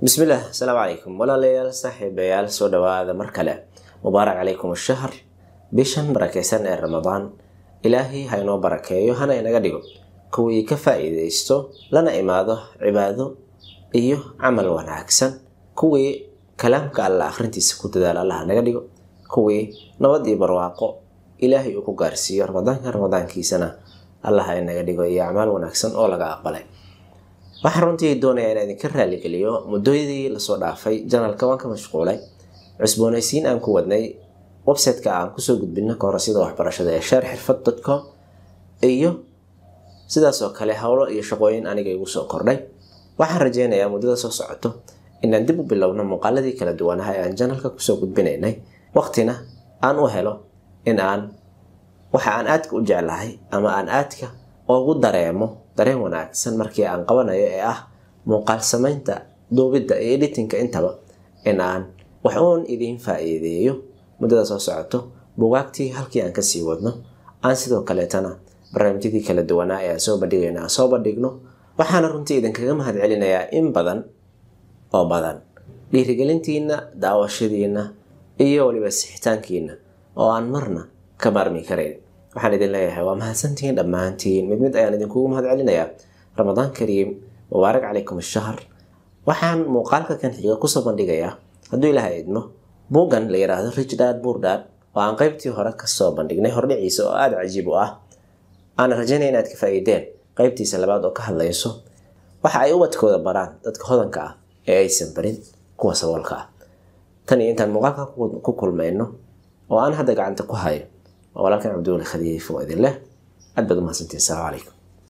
bismillah asalaamu calaykum walaalayaal saaxiibayaal soo dhawaada mar kale mubaarak calaykum ashahr bishan barakaysan ee ramadaan ilaahay ha inoo barakeeyo hana inaga dhigo kuwii ka faa'iidaysto lana imaado cibaado iyo camal wanaagsan kuwii kalaamka alla akhrintiisa ku dadaal allah naga dhigo kuwii nabad iyo barwaaqo ilaahay uu ku gaarsiiyo ramadaanka ramadaankiisana allah inaga dhigo iyo acmaal wanaagsan oo laga aqbalay waxaa runtii doonayaa inaan idinka raaligeliyo muddoyadii lasoo dhaafay janalka waan ka mashquulay cusbooneysiin aan ku wadnay website aan kusoo gudbino ka sida waxbarashada ee sheer xirfad dotcom iyo sidaasoo kale howlo iyo shaqooyin aniga igu soo kordhay waxaan rajeynayaa muddada soo socoto inaan dib u bilowno muuqaaladii kala duwanaha ee aan janalka kusoo gudbinaynay waqtina aan u helo in aan waxa aan aadka u jeclahay ama aan aadka ugu dareemo dareen wanaagsan markii aan qabanayo ee ah muuqaal samaynta duubidda iyo editinka intaba in aan wax uun idiin faa'iideeyo muddada soo socoto bugaagtii halkii aan kasii wadno aan sidoo kaleetana barnaamijyadii kala duwanaa ee aan soo bandhigayno aan soo bandhigno waxaana runtii idinkaga mahad celinayaa in badan oo badan dhiirigelintiinna daawashadiinna iyo weliba sixitaankiinna oo aan marna ka maarmi karayn waxaan idin leeyahay waa mahadsantihiin dhammaantiin mid mid ayaan idinkugu mahadcelinayaa celinayaa ramadaan kariim mubaarak calaykum shahr waxaan muuqaalka kan xiga kusoo bandhigayaa hadduu ilaaha idmo buugan la yidhaahdo rijdhaad buurdhaad oo aan qaybtii hore kasoo bandhignay hordhiciisa oo aada cajiib u ah aanan rajaynaya inaad ka faa'iideen qaybtiisa labaad oo ka hadlayso waxa ay ubadkooda baraan dadka hodanka ah ee aysan barin kuwa saboolka ah tan iyo intaan muuqaalka ku kulmayno oo aan hadda gacanta ku hayo walaalkan cabdiwali khadiifo idin leh aad baad umahadsantihin asalamu calaykum